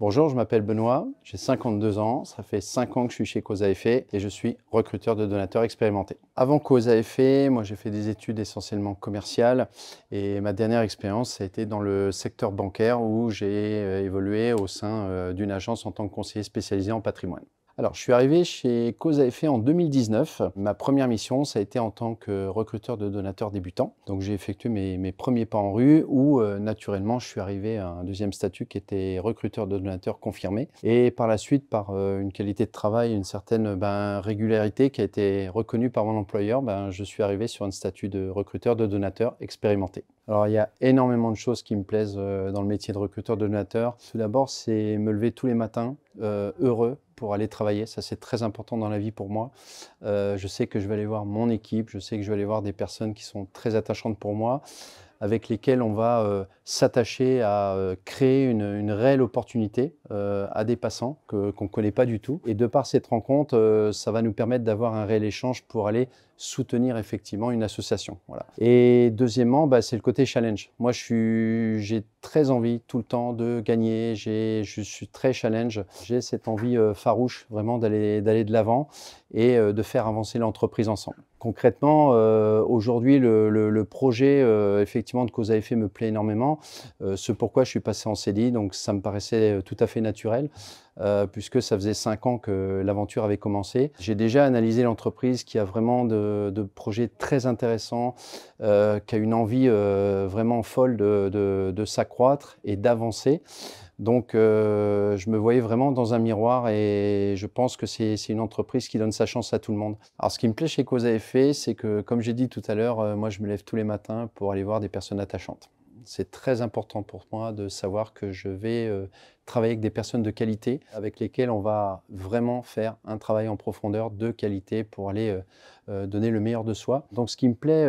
Bonjour, je m'appelle Benoît, j'ai 52 ans, ça fait 5 ans que je suis chez Cause à Effet et je suis recruteur de donateurs expérimentés. Avant Cause à Effet, moi j'ai fait des études essentiellement commerciales et ma dernière expérience a été dans le secteur bancaire où j'ai euh, évolué au sein euh, d'une agence en tant que conseiller spécialisé en patrimoine. Alors, je suis arrivé chez Cause à effet en 2019. Ma première mission, ça a été en tant que recruteur de donateurs débutants. Donc, j'ai effectué mes, premiers pas en rue où, euh, naturellement, je suis arrivé à un deuxième statut qui était recruteur de donateurs confirmé. Et par la suite, par euh, une qualité de travail, une certaine ben, régularité qui a été reconnue par mon employeur, ben, je suis arrivé sur un statut de recruteur de donateurs expérimenté. Alors, il y a énormément de choses qui me plaisent euh, dans le métier de recruteur de donateurs. Tout d'abord, c'est me lever tous les matins heureux pour aller travailler. Ça, c'est très important dans la vie pour moi. Euh, je sais que je vais aller voir mon équipe, je sais que je vais aller voir des personnes qui sont très attachantes pour moi avec lesquels on va euh, s'attacher à euh, créer une, réelle opportunité euh, à des passants qu'on ne connaît pas du tout. Et de par cette rencontre, ça va nous permettre d'avoir un réel échange pour aller soutenir effectivement une association. Voilà. Et deuxièmement, bah, c'est le côté challenge. Moi, j'ai très envie tout le temps de gagner, je suis très challenge, j'ai cette envie farouche vraiment d'aller de l'avant et de faire avancer l'entreprise ensemble. Concrètement, euh, aujourd'hui, le, projet euh, effectivement de cause à effet me plaît énormément. Euh, ce pourquoi je suis passé en CDI, donc ça me paraissait tout à fait naturel. Euh, puisque ça faisait cinq ans que l'aventure avait commencé. J'ai déjà analysé l'entreprise qui a vraiment de, projets très intéressants, euh, qui a une envie euh, vraiment folle de, s'accroître et d'avancer. Donc, je me voyais vraiment dans un miroir et je pense que c'est une entreprise qui donne sa chance à tout le monde. Alors, ce qui me plaît chez Cause à Effet, c'est que, comme j'ai dit tout à l'heure, moi, je me lève tous les matins pour aller voir des personnes attachantes c'est très important pour moi de savoir que je vais euh, travailler avec des personnes de qualité avec lesquelles on va vraiment faire un travail en profondeur de qualité pour aller euh, euh, donner le meilleur de soi. Donc ce qui me plaît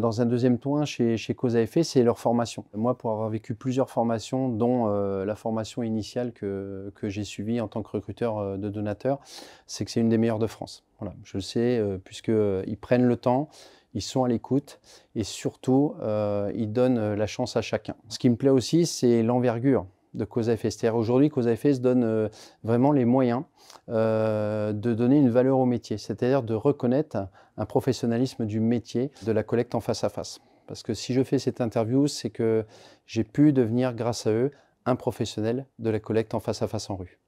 dans un deuxième point chez, chez Cause à effet, c'est leur formation. Moi, pour avoir vécu plusieurs formations, dont la formation initiale que, que j'ai suivie en tant que recruteur de donateurs, c'est que c'est une des meilleures de France. Voilà, je le sais, puisqu'ils prennent le temps, ils sont à l'écoute et surtout, euh, ils donnent euh, la chance à chacun. Ce qui me plaît aussi, c'est l'envergure de cause aujourd'hui, cause donne euh, vraiment les moyens de donner une valeur au métier, c'est-à-dire de reconnaître un professionnalisme du métier de la collecte en face à face. Parce que si je fais cette interview, c'est que j'ai pu devenir, grâce à eux, un professionnel de la collecte en face à face en rue.